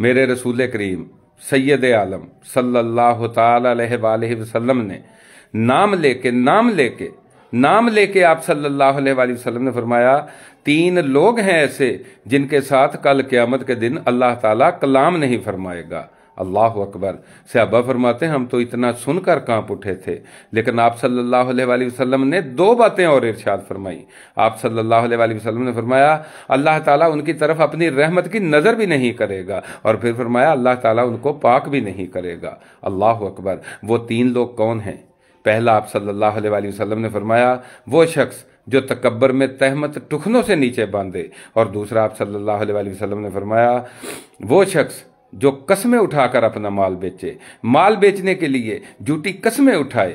मेरे रसूल करीम सैद आलम सल्लल्लाहु अलैहि वसल्लम ने नाम लेके नाम लेके नाम लेके आप सल्लल्लाहु अलैहि वसल्लम ने फरमाया तीन लोग हैं ऐसे जिनके साथ कल क़्यामत के दिन अल्लाह ताला कलाम नहीं फरमाएगा अल्लाह अकबर से अबा फरमाते हम तो इतना सुनकर कांप उठे थे लेकिन आप सल्लल्लाहु अलैहि वसल्लम ने दो बातें और इरशाद फरमाई आप सल्लल्लाहु अलैहि वसल्लम ने फरमाया अल्लाह ताला उनकी तरफ अपनी रहमत की नज़र भी नहीं करेगा और फिर फरमाया अल्लाह ताला उनको पाक भी नहीं करेगा अल्लाह अकबर वो तीन लोग कौन हैं पहला आप सल्लल्लाहु अलैहि वसल्लम ने फरमाया वो शख्स जो तकबर में तहमत टुखनों से नीचे बांधे और दूसरा आप सल्लल्लाहु अलैहि वसल्लम ने फरमाया वो शख्स जो कस्में उठाकर अपना माल बेचे माल बेचने के लिए जूटी कस्में उठाए